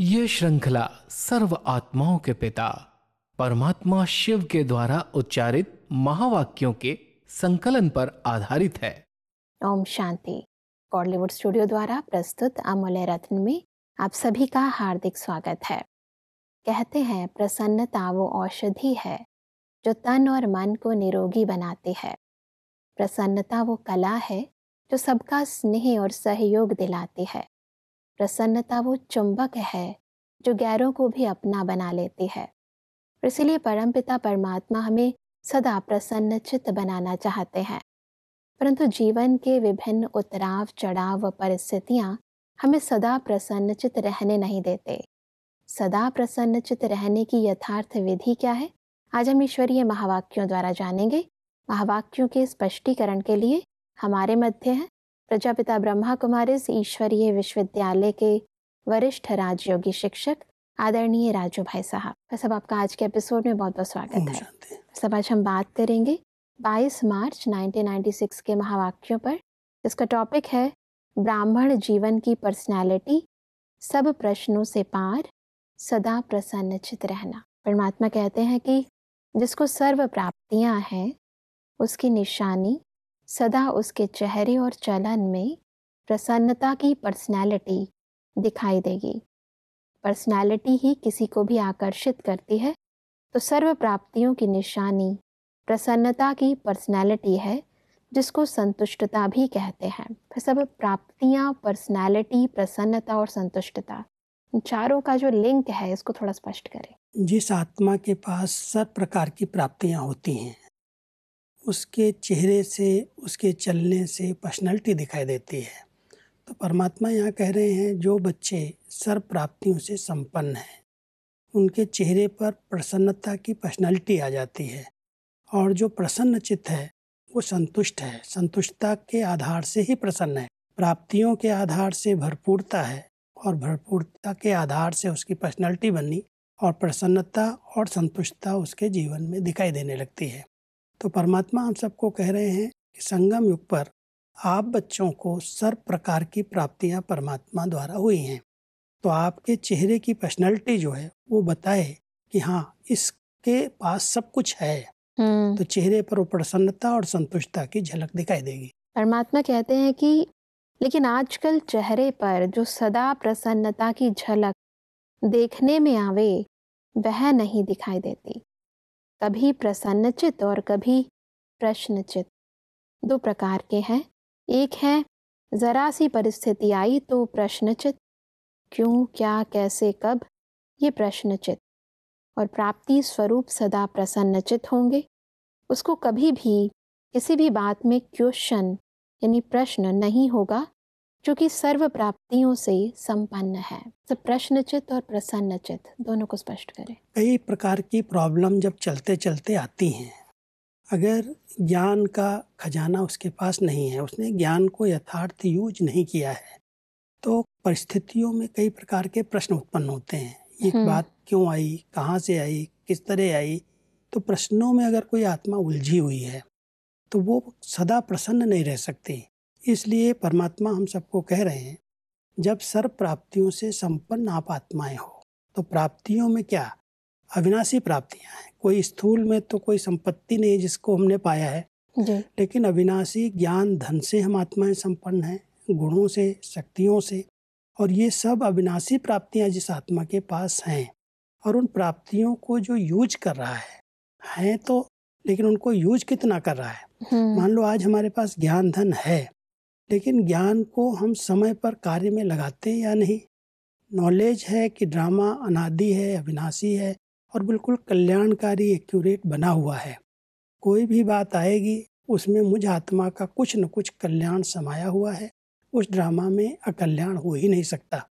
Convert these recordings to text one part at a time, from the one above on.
यह श्रृंखला सर्व आत्माओं के पिता परमात्मा शिव के द्वारा उच्चारित महावाक्यों के संकलन पर आधारित है ओम शांति बॉलीवुड स्टूडियो द्वारा प्रस्तुत अमूल्य रत्न में आप सभी का हार्दिक स्वागत है कहते हैं प्रसन्नता वो औषधि है जो तन और मन को निरोगी बनाती है प्रसन्नता वो कला है जो सबका स्नेह और सहयोग दिलाती है प्रसन्नता वो चुंबक है जो गैरों को भी अपना बना लेती है इसलिए परमपिता परमात्मा हमें सदा प्रसन्न चित्त बनाना चाहते हैं परंतु जीवन के विभिन्न उतराव चढ़ाव व परिस्थितियाँ हमें सदा प्रसन्नचित रहने नहीं देते सदा प्रसन्नचित रहने की यथार्थ विधि क्या है आज हम ईश्वरीय महावाक्यों द्वारा जानेंगे महावाक्यों के स्पष्टीकरण के लिए हमारे मध्य हैं प्रजापिता ब्रह्मा कुमारीज ईश्वरीय विश्वविद्यालय के वरिष्ठ राजयोगी शिक्षक आदरणीय राजू भाई साहब बस आपका आज के एपिसोड में बहुत बहुत स्वागत है सब आज हम बात करेंगे 22 मार्च 1996 के महावाक्यों पर इसका टॉपिक है ब्राह्मण जीवन की पर्सनालिटी सब प्रश्नों से पार सदा प्रसन्नचित रहना परमात्मा कहते हैं कि जिसको सर्व प्राप्तियां हैं उसकी निशानी सदा उसके चेहरे और चलन में प्रसन्नता की पर्सनैलिटी दिखाई देगी पर्सनैलिटी ही किसी को भी आकर्षित करती है तो सर्व प्राप्तियों की निशानी प्रसन्नता की पर्सनैलिटी है जिसको संतुष्टता भी कहते हैं फिर सब प्राप्तियाँ पर्सनैलिटी प्रसन्नता और संतुष्टता इन चारों का जो लिंक है इसको थोड़ा स्पष्ट करें जिस आत्मा के पास सब प्रकार की प्राप्तियाँ होती हैं उसके चेहरे से उसके चलने से पर्सनैलिटी दिखाई देती है तो परमात्मा यहाँ कह रहे हैं जो बच्चे सर्व प्राप्तियों से संपन्न हैं उनके चेहरे पर प्रसन्नता की पर्सनैलिटी आ जाती है और जो प्रसन्न चित्त है वो संतुष्ट है संतुष्टता के आधार से ही प्रसन्न है प्राप्तियों के आधार से भरपूरता है और भरपूरता के आधार से उसकी पर्सनैलिटी बनी और प्रसन्नता और संतुष्टता उसके जीवन में दिखाई देने लगती है तो परमात्मा हम सबको कह रहे हैं कि संगम युग पर आप बच्चों को सर्व प्रकार की प्राप्तियां परमात्मा द्वारा हुई हैं तो आपके चेहरे की पर्सनैलिटी जो है वो बताए कि हाँ इसके पास सब कुछ है हम्म। तो चेहरे पर वो प्रसन्नता और संतुष्टता की झलक दिखाई देगी परमात्मा कहते हैं कि लेकिन आजकल चेहरे पर जो सदा प्रसन्नता की झलक देखने में आवे वह नहीं दिखाई देती कभी प्रसन्नचित और कभी प्रश्नचित दो प्रकार के हैं एक है ज़रा सी परिस्थिति आई तो प्रश्नचित क्यों क्या कैसे कब ये प्रश्नचित और प्राप्ति स्वरूप सदा प्रसन्नचित होंगे उसको कभी भी किसी भी बात में क्वेश्चन यानी प्रश्न नहीं होगा जो कि सर्व प्राप्तियों से संपन्न है तो प्रश्नचित और प्रसन्नचित दोनों को स्पष्ट करें कई प्रकार की प्रॉब्लम जब चलते चलते आती हैं अगर ज्ञान का खजाना उसके पास नहीं है उसने ज्ञान को यथार्थ यूज नहीं किया है तो परिस्थितियों में कई प्रकार के प्रश्न उत्पन्न होते हैं ये हम्म। बात क्यों आई कहाँ से आई किस तरह आई तो प्रश्नों में अगर कोई आत्मा उलझी हुई है तो वो सदा प्रसन्न नहीं रह सकती इसलिए परमात्मा हम सबको कह रहे हैं जब सर्व प्राप्तियों से संपन्न आप आत्माएं हो तो प्राप्तियों में क्या अविनाशी प्राप्तियां हैं कोई स्थूल में तो कोई संपत्ति नहीं जिसको हमने पाया है लेकिन अविनाशी ज्ञान धन से हम आत्माएं संपन्न हैं गुणों से शक्तियों से और ये सब अविनाशी प्राप्तियां जिस आत्मा के पास हैं और उन प्राप्तियों को जो यूज कर रहा है हैं तो लेकिन उनको यूज कितना कर रहा है हम्म। मान लो आज हमारे पास ज्ञान धन है लेकिन ज्ञान को हम समय पर कार्य में लगाते हैं या नहीं नॉलेज है कि ड्रामा अनादि है अविनाशी है और बिल्कुल कल्याणकारी एक्यूरेट बना हुआ है कोई भी बात आएगी उसमें मुझ आत्मा का कुछ न कुछ कल्याण समाया हुआ है उस ड्रामा में अकल्याण हो ही नहीं सकता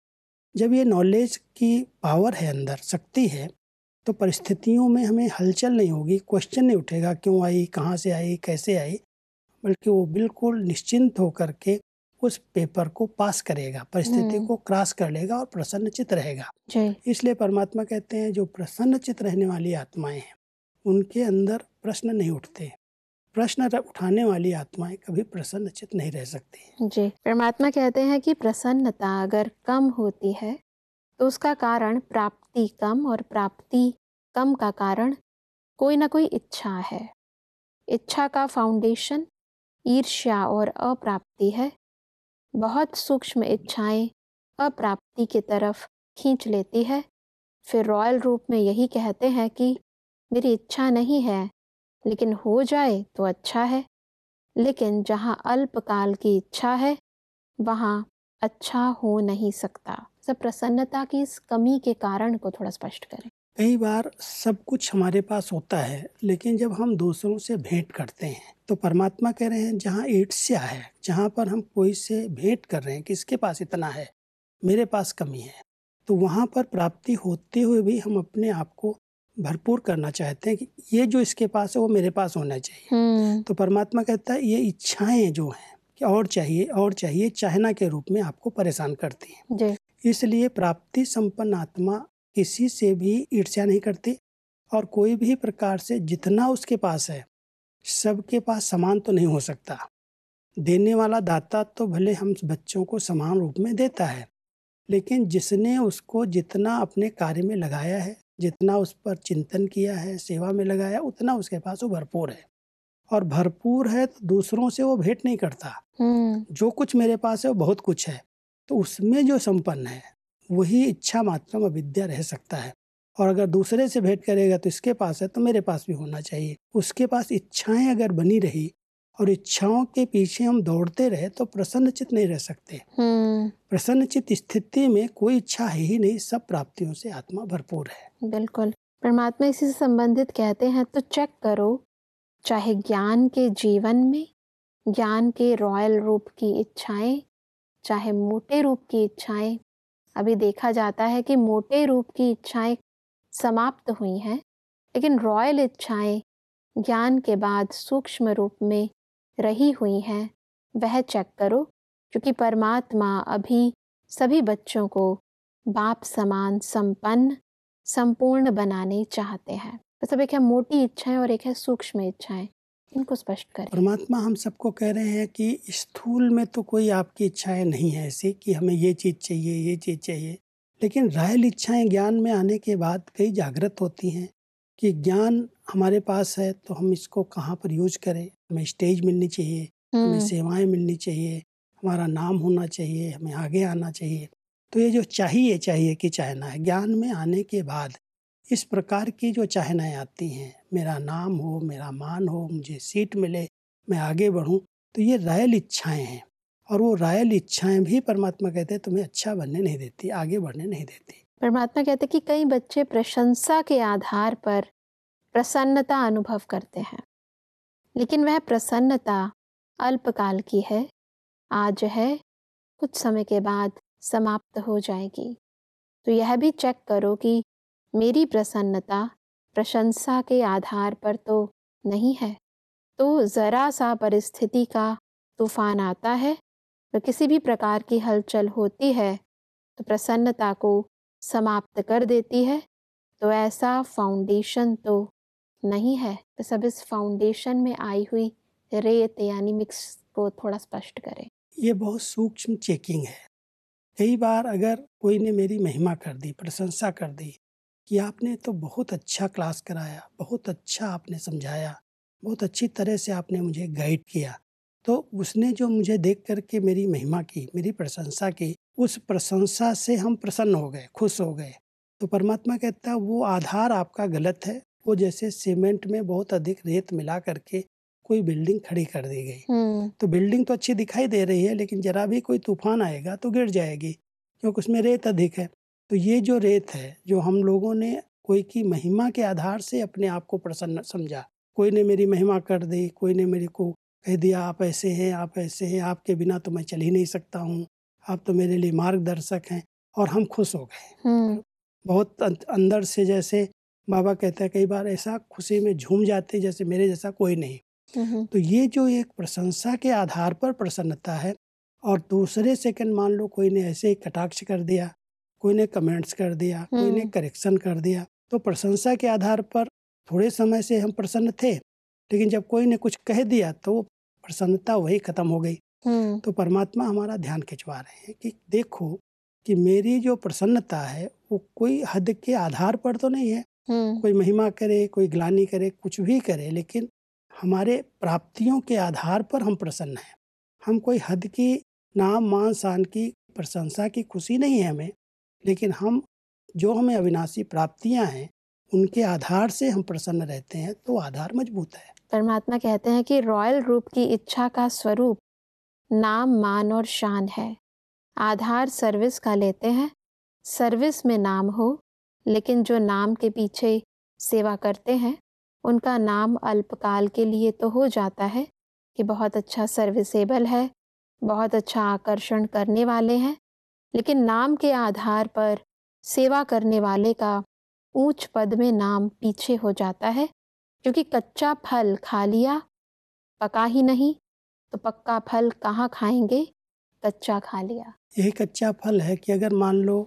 जब ये नॉलेज की पावर है अंदर शक्ति है तो परिस्थितियों में हमें हलचल नहीं होगी क्वेश्चन नहीं उठेगा क्यों आई कहाँ से आई कैसे आई बल्कि वो बिल्कुल निश्चिंत होकर के उस पेपर को पास करेगा परिस्थिति हम्म। को क्रॉस कर लेगा और प्रसन्नचित रहेगा इसलिए परमात्मा कहते हैं जो प्रसन्नचित रहने वाली आत्माएं हैं उनके अंदर प्रश्न नहीं उठते प्रश्न उठाने वाली आत्माएं कभी प्रसन्नचित नहीं रह सकती जी परमात्मा कहते हैं कि प्रसन्नता अगर कम होती है तो उसका कारण प्राप्ति कम और प्राप्ति कम का कारण कोई ना कोई इच्छा है इच्छा का फाउंडेशन ईर्ष्या और अप्राप्ति है बहुत सूक्ष्म इच्छाएं अप्राप्ति की तरफ खींच लेती है फिर रॉयल रूप में यही कहते हैं कि मेरी इच्छा नहीं है लेकिन हो जाए तो अच्छा है लेकिन जहाँ अल्पकाल की इच्छा है वहाँ अच्छा हो नहीं सकता सब प्रसन्नता की इस कमी के कारण को थोड़ा स्पष्ट करें कई बार सब कुछ हमारे पास होता है लेकिन जब हम दूसरों से भेंट करते हैं तो परमात्मा कह रहे हैं जहाँ ईर्ष्या है जहाँ पर हम कोई से भेंट कर रहे हैं किसके पास इतना है मेरे पास कमी है तो वहाँ पर प्राप्ति होते हुए भी हम अपने आप को भरपूर करना चाहते हैं कि ये जो इसके पास है वो मेरे पास होना चाहिए हम्म। तो परमात्मा कहता है ये इच्छाएं जो हैं कि और चाहिए और चाहिए चाहना के रूप में आपको परेशान करती हैं इसलिए प्राप्ति संपन्न आत्मा किसी से भी ईर्ष्या नहीं करती और कोई भी प्रकार से जितना उसके पास है सबके पास समान तो नहीं हो सकता देने वाला दाता तो भले हम बच्चों को समान रूप में देता है लेकिन जिसने उसको जितना अपने कार्य में लगाया है जितना उस पर चिंतन किया है सेवा में लगाया उतना उसके पास वो भरपूर है और भरपूर है तो दूसरों से वो भेंट नहीं करता हम्म। जो कुछ मेरे पास है वो बहुत कुछ है तो उसमें जो संपन्न है वही इच्छा में अविद्या रह सकता है और अगर दूसरे से भेंट करेगा तो इसके पास है तो मेरे पास भी होना चाहिए उसके पास इच्छाएं अगर बनी रही और इच्छाओं के पीछे हम दौड़ते रहे तो प्रसन्नचित नहीं रह सकते हम्म। प्रसन्नचित स्थिति में कोई इच्छा है ही नहीं सब प्राप्तियों से आत्मा भरपूर है बिल्कुल परमात्मा इसी से संबंधित कहते हैं तो चेक करो चाहे ज्ञान के जीवन में ज्ञान के रॉयल रूप की इच्छाएं चाहे मोटे रूप की इच्छाएं अभी देखा जाता है कि मोटे रूप की इच्छाएं समाप्त हुई हैं लेकिन रॉयल इच्छाएं ज्ञान के बाद सूक्ष्म रूप में रही हुई हैं वह चेक करो क्योंकि परमात्मा अभी सभी बच्चों को बाप समान संपन्न संपूर्ण बनाने चाहते हैं तो सब एक है मोटी इच्छाएं और एक है सूक्ष्म इच्छाएं इनको स्पष्ट करें परमात्मा हम सबको कह रहे हैं कि स्थूल में तो कोई आपकी इच्छाएं नहीं है ऐसी कि हमें ये चीज़ चाहिए ये चीज़ चाहिए लेकिन रायल इच्छाएं ज्ञान में आने के बाद कई जागृत होती हैं कि ज्ञान हमारे पास है तो हम इसको कहाँ पर यूज करें हमें स्टेज मिलनी चाहिए हमें हम्म। सेवाएं मिलनी चाहिए हमारा नाम होना चाहिए हमें आगे आना चाहिए तो ये जो चाहिए चाहिए कि चाहना है ज्ञान में आने के बाद इस प्रकार की जो चाहनाएँ आती हैं मेरा नाम हो मेरा मान हो मुझे सीट मिले मैं आगे बढ़ूँ तो ये रायल इच्छाएँ हैं और वो रायल इच्छाएं भी परमात्मा कहते हैं तुम्हें अच्छा बनने नहीं देती आगे बढ़ने नहीं देती परमात्मा कहते कि कई बच्चे प्रशंसा के आधार पर प्रसन्नता अनुभव करते हैं लेकिन वह प्रसन्नता अल्पकाल की है आज है कुछ समय के बाद समाप्त हो जाएगी तो यह भी चेक करो कि मेरी प्रसन्नता प्रशंसा के आधार पर तो नहीं है तो ज़रा सा परिस्थिति का तूफान आता है तो किसी भी प्रकार की हलचल होती है तो प्रसन्नता को समाप्त कर देती है तो ऐसा फाउंडेशन तो नहीं है तो सब इस फाउंडेशन में आई हुई रेत यानी मिक्स को थोड़ा स्पष्ट करें ये बहुत सूक्ष्म चेकिंग है कई बार अगर कोई ने मेरी महिमा कर दी प्रशंसा कर दी कि आपने तो बहुत अच्छा क्लास कराया बहुत अच्छा आपने समझाया बहुत अच्छी तरह से आपने मुझे गाइड किया तो उसने जो मुझे देख करके मेरी महिमा की मेरी प्रशंसा की उस प्रशंसा से हम प्रसन्न हो गए खुश हो गए तो परमात्मा कहता है वो आधार आपका गलत है वो जैसे सीमेंट में बहुत अधिक रेत मिला करके कोई बिल्डिंग खड़ी कर दी गई हम्म। तो बिल्डिंग तो अच्छी दिखाई दे रही है लेकिन जरा भी कोई तूफान आएगा तो गिर जाएगी क्योंकि उसमें रेत अधिक है तो ये जो रेत है जो हम लोगों ने कोई की महिमा के आधार से अपने आप को प्रसन्न समझा कोई ने मेरी महिमा कर दी कोई ने मेरे को कह दिया आप ऐसे हैं आप ऐसे हैं आपके बिना तो मैं चल ही नहीं सकता हूँ आप तो मेरे लिए मार्गदर्शक हैं और हम खुश हो गए हम्म। बहुत अं-, अंदर से जैसे बाबा कहते हैं कई बार ऐसा खुशी में झूम जाते जैसे मेरे जैसा कोई नहीं हम्म। तो ये जो एक प्रशंसा के आधार पर प्रसन्नता है और दूसरे सेकंड मान लो कोई ने ऐसे ही कटाक्ष कर दिया कोई ने कमेंट्स कर दिया कोई ने करेक्शन हम्म। कर दिया तो प्रशंसा के आधार पर थोड़े समय से हम प्रसन्न थे लेकिन जब कोई ने कुछ कह दिया तो प्रसन्नता वही खत्म हो गई हम्म। तो परमात्मा हमारा ध्यान खिंचवा रहे हैं कि देखो कि मेरी जो प्रसन्नता है वो कोई हद के आधार पर तो नहीं है हम्म। कोई महिमा करे कोई ग्लानी करे कुछ भी करे लेकिन हमारे प्राप्तियों के आधार पर हम प्रसन्न हैं हम कोई हद की नाम मान शान की प्रशंसा की खुशी नहीं है हमें लेकिन हम जो हमें अविनाशी प्राप्तियां हैं उनके आधार से हम प्रसन्न रहते हैं तो आधार मजबूत है परमात्मा कहते हैं कि रॉयल रूप की इच्छा का स्वरूप नाम मान और शान है आधार सर्विस का लेते हैं सर्विस में नाम हो लेकिन जो नाम के पीछे सेवा करते हैं उनका नाम अल्पकाल के लिए तो हो जाता है कि बहुत अच्छा सर्विसेबल है बहुत अच्छा आकर्षण करने वाले हैं लेकिन नाम के आधार पर सेवा करने वाले का ऊंच पद में नाम पीछे हो जाता है क्योंकि कच्चा फल खा लिया पका ही नहीं तो पक्का फल कहाँ खाएंगे कच्चा खा लिया यही कच्चा फल है कि अगर मान लो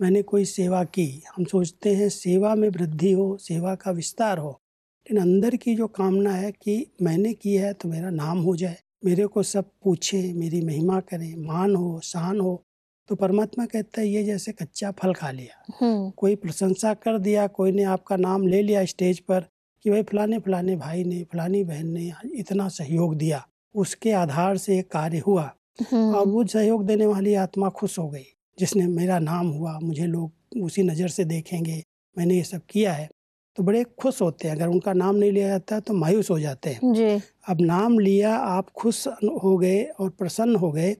मैंने कोई सेवा की हम सोचते हैं सेवा में वृद्धि हो सेवा का विस्तार हो लेकिन अंदर की जो कामना है कि मैंने की है तो मेरा नाम हो जाए मेरे को सब पूछें मेरी महिमा करें मान हो शान हो तो परमात्मा कहता है ये जैसे कच्चा फल खा लिया हम्म। कोई प्रशंसा कर दिया कोई ने आपका नाम ले लिया स्टेज पर कि भाई फलाने फलाने भाई ने फलानी बहन ने इतना सहयोग दिया उसके आधार से एक कार्य हुआ और हम्म। वो सहयोग देने वाली आत्मा खुश हो गई जिसने मेरा नाम हुआ मुझे लोग उसी नज़र से देखेंगे मैंने ये सब किया है तो बड़े खुश होते हैं अगर उनका नाम नहीं लिया जाता तो मायूस हो जाते हैं अब नाम लिया आप खुश हो गए और प्रसन्न हो गए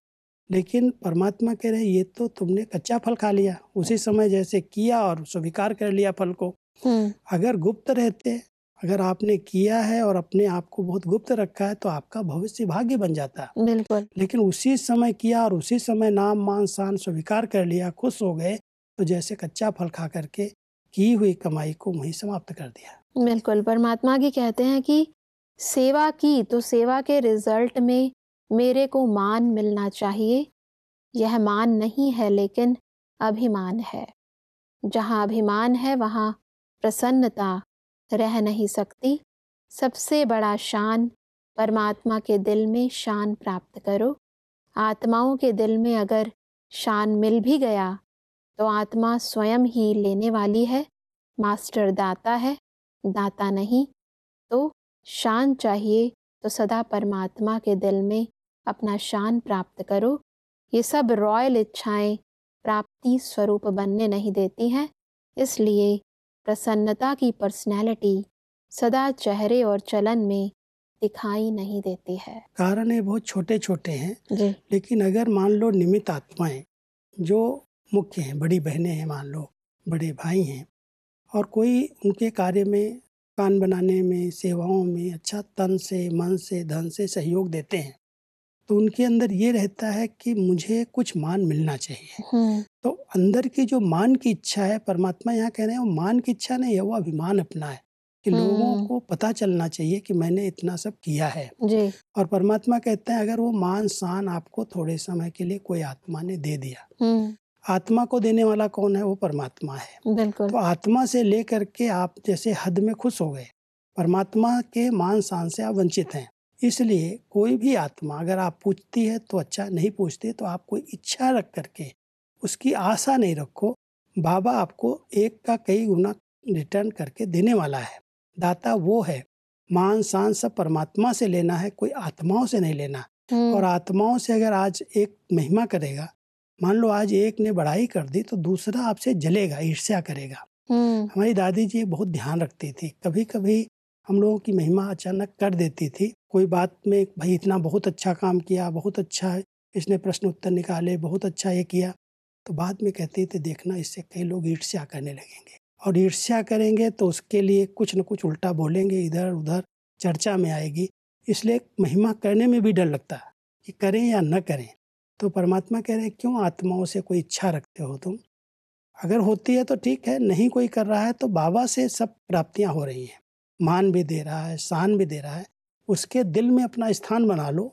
लेकिन परमात्मा कह रहे हैं ये तो तुमने कच्चा फल खा लिया उसी समय जैसे किया और स्वीकार कर लिया फल को हम्म। अगर गुप्त रहते अगर आपने किया है और अपने आप को बहुत गुप्त रखा है तो आपका भविष्य भाग्य बन जाता है बिल्कुल लेकिन उसी समय किया और उसी समय नाम मान शान स्वीकार कर लिया खुश हो गए तो जैसे कच्चा फल खा करके की हुई कमाई को वही समाप्त कर दिया बिल्कुल परमात्मा की कहते हैं कि सेवा की तो सेवा के रिजल्ट में मेरे को मान मिलना चाहिए यह मान नहीं है लेकिन अभिमान है जहाँ अभिमान है वहाँ प्रसन्नता रह नहीं सकती सबसे बड़ा शान परमात्मा के दिल में शान प्राप्त करो आत्माओं के दिल में अगर शान मिल भी गया तो आत्मा स्वयं ही लेने वाली है मास्टर दाता है दाता नहीं तो शान चाहिए तो सदा परमात्मा के दिल में अपना शान प्राप्त करो ये सब रॉयल इच्छाएं प्राप्ति स्वरूप बनने नहीं देती हैं इसलिए प्रसन्नता की पर्सनैलिटी सदा चेहरे और चलन में दिखाई नहीं देती है कारण ये बहुत छोटे छोटे हैं लेकिन अगर मान लो निमित आत्माएं जो मुख्य हैं बड़ी बहनें हैं मान लो बड़े भाई हैं और कोई उनके कार्य में मकान बनाने में सेवाओं में अच्छा तन से मन से धन से सहयोग देते हैं तो उनके अंदर ये रहता है कि मुझे कुछ मान मिलना चाहिए हम्म। तो अंदर की जो मान की इच्छा है परमात्मा यहाँ कह रहे हैं वो मान की इच्छा नहीं है वो अभिमान अपना है कि लोगों हम्म। को पता चलना चाहिए कि मैंने इतना सब किया है जी। और परमात्मा कहते हैं अगर वो मान शान आपको थोड़े समय के लिए कोई आत्मा ने दे दिया हम्म। आत्मा को देने वाला कौन है वो परमात्मा है बिल्कुल तो आत्मा से ले करके आप जैसे हद में खुश हो गए परमात्मा के मान शान से आप वंचित हैं इसलिए कोई भी आत्मा अगर आप पूछती है तो अच्छा नहीं पूछती तो आप कोई इच्छा रख करके उसकी आशा नहीं रखो बाबा आपको एक का कई गुना रिटर्न करके देने वाला है दाता वो है मान शान सब परमात्मा से लेना है कोई आत्माओं से नहीं लेना हम्म। और आत्माओं से अगर आज एक महिमा करेगा मान लो आज एक ने बढ़ाई कर दी तो दूसरा आपसे जलेगा ईर्ष्या करेगा हम्म। हमारी दादी जी बहुत ध्यान रखती थी कभी कभी हम लोगों की महिमा अचानक कर देती थी कोई बात में भाई इतना बहुत अच्छा काम किया बहुत अच्छा है इसने प्रश्न उत्तर निकाले बहुत अच्छा ये किया तो बाद में कहती थी देखना इससे कई लोग ईर्ष्या करने लगेंगे और ईर्ष्या करेंगे तो उसके लिए कुछ न कुछ उल्टा बोलेंगे इधर उधर चर्चा में आएगी इसलिए महिमा करने में भी डर लगता है कि करें या न करें तो परमात्मा कह रहे हैं क्यों आत्माओं से कोई इच्छा रखते हो तुम अगर होती है तो ठीक है नहीं कोई कर रहा है तो बाबा से सब प्राप्तियाँ हो रही हैं मान भी दे रहा है शान भी दे रहा है उसके दिल में अपना स्थान बना लो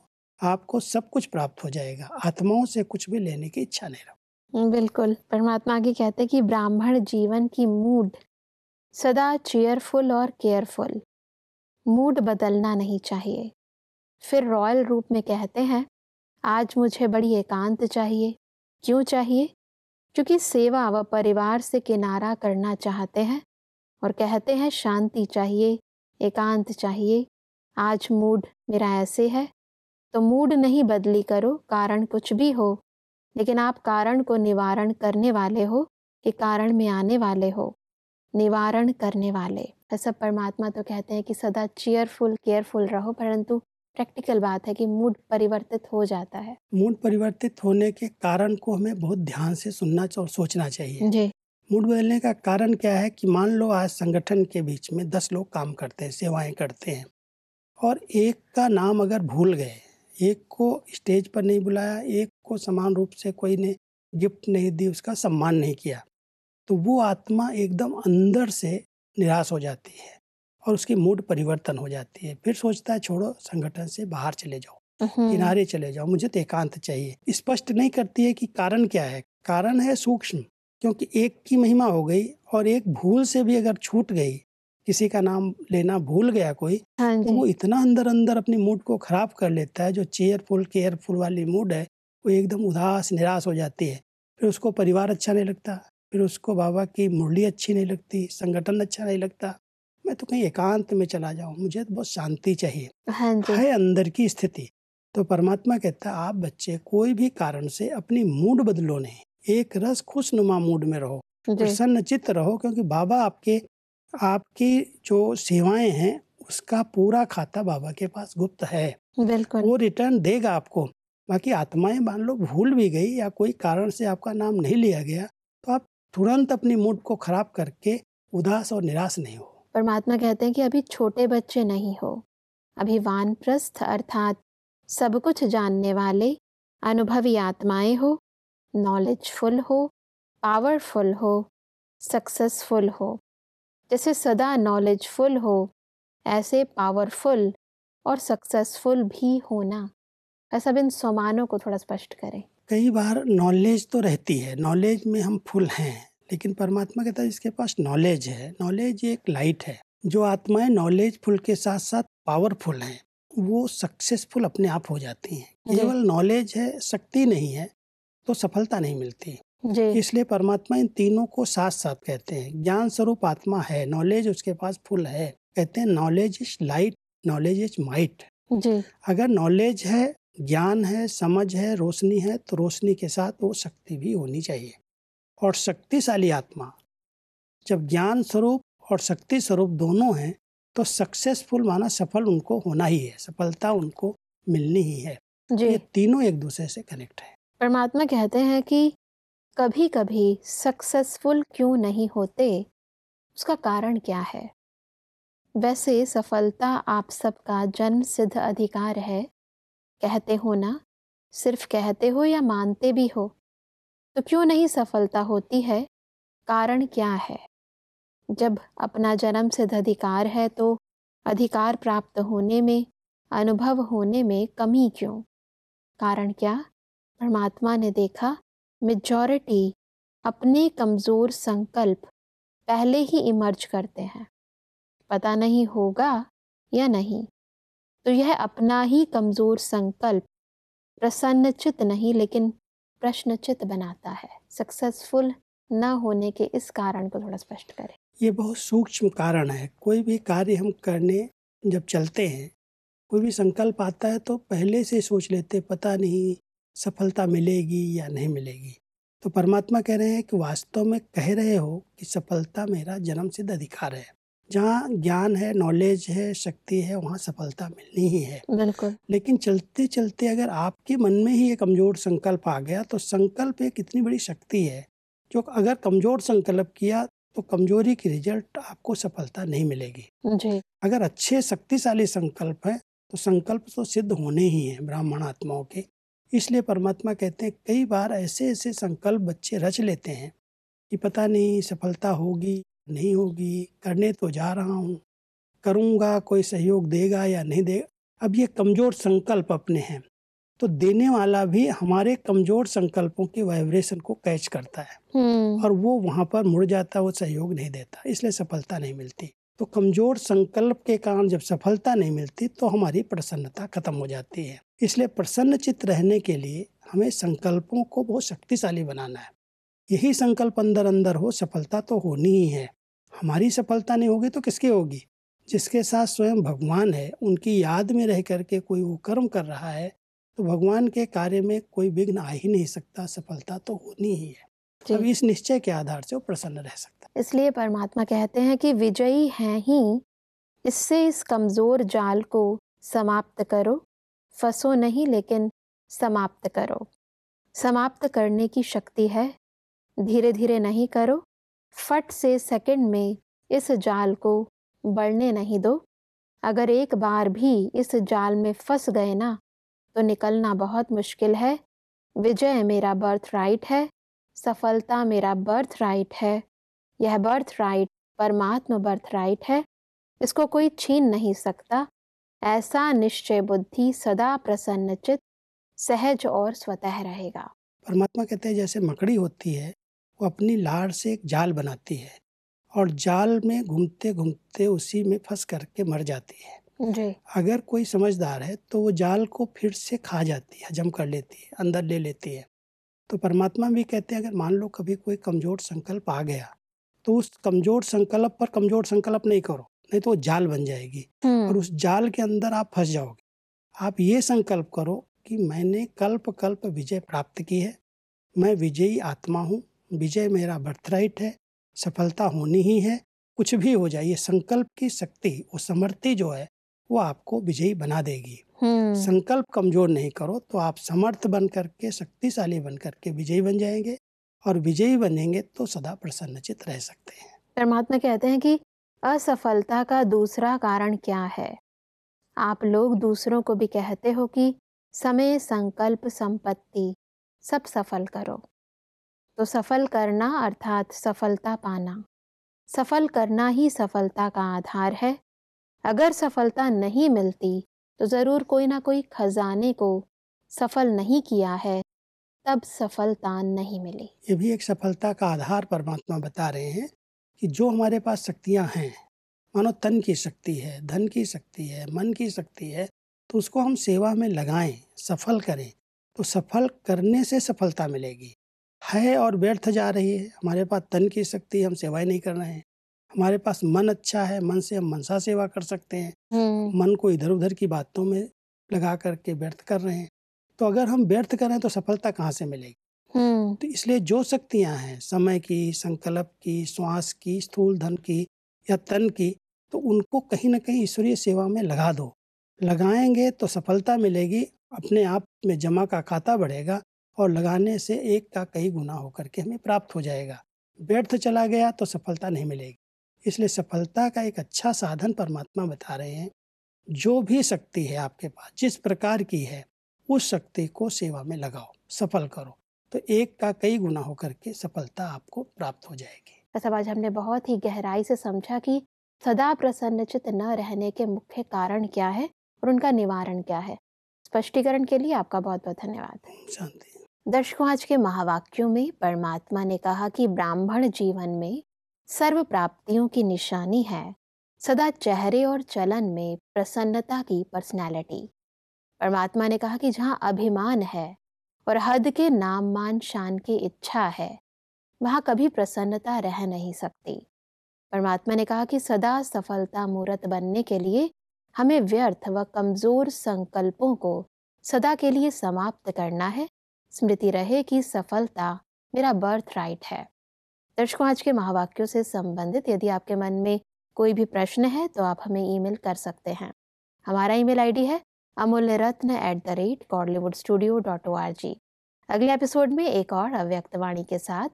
आपको सब कुछ प्राप्त हो जाएगा आत्माओं से कुछ भी लेने की इच्छा नहीं रखो हम्म, बिल्कुल परमात्मा आगे कहते हैं कि ब्राह्मण जीवन की मूड सदा चेयरफुल और केयरफुल मूड बदलना नहीं चाहिए फिर रॉयल रूप में कहते हैं आज मुझे बड़ी एकांत चाहिए क्यों चाहिए क्योंकि सेवा व परिवार से किनारा करना चाहते हैं और कहते हैं शांति चाहिए एकांत चाहिए आज मूड मेरा ऐसे है तो मूड नहीं बदली करो कारण कुछ भी हो लेकिन आप कारण को निवारण करने वाले हो कि कारण में आने वाले हो निवारण करने वाले ऐसा परमात्मा तो कहते हैं कि सदा चेयरफुल केयरफुल रहो परंतु प्रैक्टिकल बात है कि मूड परिवर्तित हो जाता है मूड परिवर्तित होने के कारण को हमें बहुत ध्यान से सुनना और सोचना चाहिए जी मूड बदलने का कारण क्या है कि मान लो आज संगठन के बीच में दस लोग काम करते हैं सेवाएं करते हैं और एक का नाम अगर भूल गए एक को स्टेज पर नहीं बुलाया एक को समान रूप से कोई ने गिफ्ट नहीं दी उसका सम्मान नहीं किया तो वो आत्मा एकदम अंदर से निराश हो जाती है और उसकी मूड परिवर्तन हो जाती है फिर सोचता है छोड़ो संगठन से बाहर चले जाओ हम्म। किनारे चले जाओ मुझे तो एकांत चाहिए स्पष्ट नहीं करती है कि कारण क्या है कारण है सूक्ष्म क्योंकि एक की महिमा हो गई और एक भूल से भी अगर छूट गई किसी का नाम लेना भूल गया कोई हाँ तो वो इतना अंदर अंदर अपने मूड को खराब कर लेता है जो चेयरफुल केयरफुल वाली मूड है वो एकदम उदास निराश हो जाती है फिर उसको परिवार अच्छा नहीं लगता फिर उसको बाबा की मुरली अच्छी नहीं लगती संगठन अच्छा नहीं लगता मैं तो कहीं एकांत में चला जाऊं मुझे तो बहुत शांति चाहिए हाँ है अंदर की स्थिति तो परमात्मा कहता है आप बच्चे कोई भी कारण से अपनी मूड बदलो नहीं एक रस खुशनुमा मूड में रहो प्रसन्न चित्त रहो क्योंकि बाबा आपके आपकी जो सेवाएं हैं उसका पूरा खाता बाबा के पास गुप्त है बिल्कुल वो रिटर्न देगा आपको बाकी आत्माएं मान लो भूल भी गई या कोई कारण से आपका नाम नहीं लिया गया तो आप तुरंत अपनी मूड को खराब करके उदास और निराश नहीं हो परमात्मा कहते हैं कि अभी छोटे बच्चे नहीं हो अभी वानप्रस्थ अर्थात सब कुछ जानने वाले अनुभवी आत्माएं हो नॉलेजफुल हो पावरफुल हो सक्सेसफुल हो जैसे सदा नॉलेजफुल हो ऐसे पावरफुल और सक्सेसफुल भी होना ऐसा इन सामानों को थोड़ा स्पष्ट करें कई बार नॉलेज तो रहती है नॉलेज में हम फुल हैं लेकिन परमात्मा कहता है इसके पास नॉलेज है नॉलेज एक लाइट है जो आत्माएं नॉलेजफुल के साथ साथ पावरफुल हैं वो सक्सेसफुल अपने आप हो जाती हैं केवल नॉलेज है शक्ति नहीं है तो सफलता नहीं मिलती इसलिए परमात्मा इन तीनों को साथ साथ कहते हैं ज्ञान स्वरूप आत्मा है नॉलेज उसके पास फुल है कहते हैं knowledge is light knowledge is might अगर नॉलेज है ज्ञान है समझ है रोशनी है तो रोशनी के साथ वो शक्ति भी होनी चाहिए और शक्तिशाली आत्मा जब ज्ञान स्वरूप और शक्ति स्वरूप दोनों हैं तो सक्सेसफुल माना सफल उनको होना ही है सफलता उनको मिलनी ही है जी। ये तीनों एक दूसरे से कनेक्ट है परमात्मा कहते हैं कि कभी कभी सक्सेसफुल क्यों नहीं होते उसका कारण क्या है वैसे सफलता आप सबका जन्म सिद्ध अधिकार है कहते हो ना सिर्फ कहते हो या मानते भी हो तो क्यों नहीं सफलता होती है कारण क्या है जब अपना जन्म सिद्ध अधिकार है तो अधिकार प्राप्त होने में अनुभव होने में कमी क्यों कारण क्या परमात्मा ने देखा मेजॉरिटी अपने कमज़ोर संकल्प पहले ही इमर्ज करते हैं पता नहीं होगा या नहीं तो यह अपना ही कमज़ोर संकल्प प्रसन्नचित नहीं लेकिन प्रश्नचित बनाता है सक्सेसफुल न होने के इस कारण को थोड़ा स्पष्ट करें ये बहुत सूक्ष्म कारण है कोई भी कार्य हम करने जब चलते हैं कोई भी संकल्प आता है तो पहले से सोच लेते पता नहीं सफलता मिलेगी या नहीं मिलेगी तो परमात्मा कह रहे हैं कि वास्तव में कह रहे हो कि सफलता मेरा जन्म सिद्ध अधिकार है जहाँ ज्ञान है नॉलेज है शक्ति है वहाँ सफलता मिलनी ही है बिल्कुल लेकिन चलते चलते अगर आपके मन में ही ये कमजोर संकल्प आ गया तो संकल्प एक इतनी बड़ी शक्ति है जो अगर कमजोर संकल्प किया तो कमजोरी की रिजल्ट आपको सफलता नहीं मिलेगी जी अगर अच्छे शक्तिशाली संकल्प है तो संकल्प तो सिद्ध होने ही हैं ब्राह्मण आत्माओं के इसलिए परमात्मा कहते हैं कई बार ऐसे ऐसे संकल्प बच्चे रच लेते हैं कि पता नहीं सफलता होगी नहीं होगी करने तो जा रहा हूँ करूँगा कोई सहयोग देगा या नहीं देगा अब ये कमज़ोर संकल्प अपने हैं तो देने वाला भी हमारे कमज़ोर संकल्पों के वाइब्रेशन को कैच करता है हम्म। और वो वहाँ पर मुड़ जाता है वो सहयोग नहीं देता इसलिए सफलता नहीं मिलती तो कमज़ोर संकल्प के कारण जब सफलता नहीं मिलती तो हमारी प्रसन्नता खत्म हो जाती है इसलिए प्रसन्नचित रहने के लिए हमें संकल्पों को बहुत शक्तिशाली बनाना है यही संकल्प अंदर अंदर हो सफलता तो होनी ही है हमारी सफलता नहीं होगी तो किसकी होगी जिसके साथ स्वयं भगवान है उनकी याद में रह करके कोई वो कर्म कर रहा है तो भगवान के कार्य में कोई विघ्न आ ही नहीं सकता सफलता तो होनी ही है अब इस निश्चय के आधार से वो प्रसन्न रह सकता है इसलिए परमात्मा कहते हैं कि विजयी हैं ही इससे इस कमज़ोर जाल को समाप्त करो फंसो नहीं लेकिन समाप्त करो समाप्त करने की शक्ति है धीरे धीरे नहीं करो फट से सेकंड में इस जाल को बढ़ने नहीं दो अगर एक बार भी इस जाल में फंस गए ना तो निकलना बहुत मुश्किल है विजय मेरा बर्थ राइट है सफलता मेरा बर्थ राइट है यह बर्थ राइट परमात्मा बर्थ राइट है इसको कोई छीन नहीं सकता ऐसा निश्चय बुद्धि सदा प्रसन्नचित सहज और स्वतः रहेगा परमात्मा कहते हैं जैसे मकड़ी होती है वो अपनी लाड़ से एक जाल बनाती है और जाल में घूमते घूमते उसी में फंस करके मर जाती है जी। अगर कोई समझदार है तो वो जाल को फिर से खा जाती है हजम कर लेती है अंदर ले लेती है तो परमात्मा भी कहते हैं अगर मान लो कभी कोई कमज़ोर संकल्प आ गया तो उस कमज़ोर संकल्प पर कमज़ोर संकल्प नहीं करो नहीं तो वो जाल बन जाएगी हम्म। और उस जाल के अंदर आप फंस जाओगे आप ये संकल्प करो कि मैंने कल्प कल्प विजय प्राप्त की है मैं विजयी आत्मा हूँ विजय मेरा बर्थराइट है सफलता होनी ही है कुछ भी हो जाए ये संकल्प की शक्ति वो समर्थी जो है वो आपको विजयी बना देगी हम्म। संकल्प कमजोर नहीं करो तो आप समर्थ बन करके शक्तिशाली बन करके विजयी बन जाएंगे और विजयी बनेंगे तो सदा प्रसन्नचित रह सकते हैं परमात्मा कहते हैं कि असफलता का दूसरा कारण क्या है आप लोग दूसरों को भी कहते हो कि समय संकल्प संपत्ति सब सफल करो तो सफल करना अर्थात सफलता पाना सफल करना ही सफलता का आधार है अगर सफलता नहीं मिलती तो ज़रूर कोई ना कोई खजाने को सफल नहीं किया है तब सफलता नहीं मिली ये भी एक सफलता का आधार परमात्मा बता रहे हैं कि जो हमारे पास शक्तियाँ हैं मानो तन की शक्ति है धन की शक्ति है मन की शक्ति है तो उसको हम सेवा में लगाएं सफल करें तो सफल करने से सफलता मिलेगी है और व्यर्थ जा रही है हमारे पास तन की शक्ति हम सेवाएं नहीं कर रहे हैं हमारे पास मन अच्छा है मन से हम मनसा सेवा कर सकते हैं हम्म। मन को इधर उधर की बातों में लगा करके व्यर्थ कर रहे हैं तो अगर हम व्यर्थ करें तो सफलता कहाँ से मिलेगी हम्म। तो इसलिए जो शक्तियाँ हैं समय की संकल्प की श्वास की स्थूल धन की या तन की तो उनको कहीं ना कहीं ईश्वरीय सेवा में लगा दो लगाएंगे तो सफलता मिलेगी अपने आप में जमा का खाता बढ़ेगा और लगाने से एक का कई गुना होकर के हमें प्राप्त हो जाएगा व्यर्थ चला गया तो सफलता नहीं मिलेगी इसलिए सफलता का एक अच्छा साधन परमात्मा बता रहे हैं जो भी शक्ति है आपके पास जिस प्रकार की है उस शक्ति को सेवा में लगाओ सफल करो तो एक का कई गुना होकर के सफलता आपको प्राप्त हो जाएगी तब तो आज हमने बहुत ही गहराई से समझा कि सदा प्रसन्न न रहने के मुख्य कारण क्या है और उनका निवारण क्या है स्पष्टीकरण के लिए आपका बहुत बहुत धन्यवाद शांति दर्शकों आज के महावाक्यों में परमात्मा ने कहा कि ब्राह्मण जीवन में सर्व प्राप्तियों की निशानी है सदा चेहरे और चलन में प्रसन्नता की पर्सनैलिटी परमात्मा ने कहा कि जहाँ अभिमान है और हद के नाम मान शान की इच्छा है वहाँ कभी प्रसन्नता रह नहीं सकती परमात्मा ने कहा कि सदा सफलता मूर्त बनने के लिए हमें व्यर्थ व कमज़ोर संकल्पों को सदा के लिए समाप्त करना है स्मृति रहे कि सफलता मेरा बर्थ राइट है दर्शकों आज के महावाक्यों से संबंधित यदि आपके मन में कोई भी प्रश्न है तो आप हमें ईमेल कर सकते हैं हमारा ईमेल आईडी है Amulya Ratna at the rate Godlywood studio dot O R G अगले एपिसोड में एक और अव्यक्तवाणी के साथ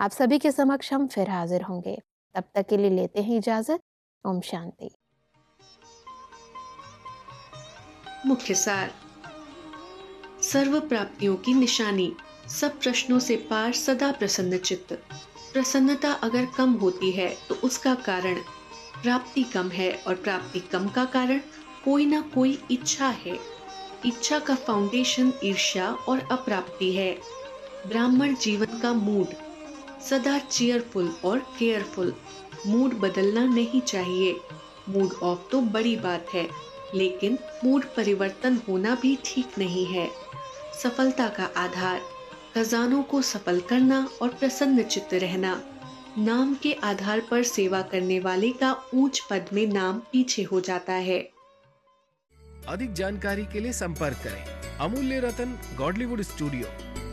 आप सभी के समक्ष हम फिर हाजिर होंगे तब तक के लिए लेते हैं इजाजत ओम शांति मुख्य सार सर्व प्राप्तियों की निशानी सब प्रश्नों से पार सदा प्रसन्न चित्त प्रसन्नता अगर कम होती है तो उसका कारण प्राप्ति कम है और प्राप्ति कम का कारण कोई ना कोई इच्छा है इच्छा का फाउंडेशन ईर्ष्या और अप्राप्ति है ब्राह्मण जीवन का मूड सदा चेयरफुल और केयरफुल मूड बदलना नहीं चाहिए मूड ऑफ तो बड़ी बात है लेकिन मूड परिवर्तन होना भी ठीक नहीं है सफलता का आधार खजानों को सफल करना और प्रसन्न चित्त रहना नाम के आधार पर सेवा करने वाले का ऊंच पद में नाम पीछे हो जाता है अधिक जानकारी के लिए संपर्क करें Amulya Ratan Godlywood studio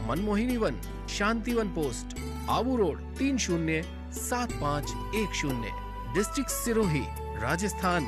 Manmohini Van Shanti Van post Abu road तीन शून्य सात पाँच एक शून्य डिस्ट्रिक्ट सिरोही राजस्थान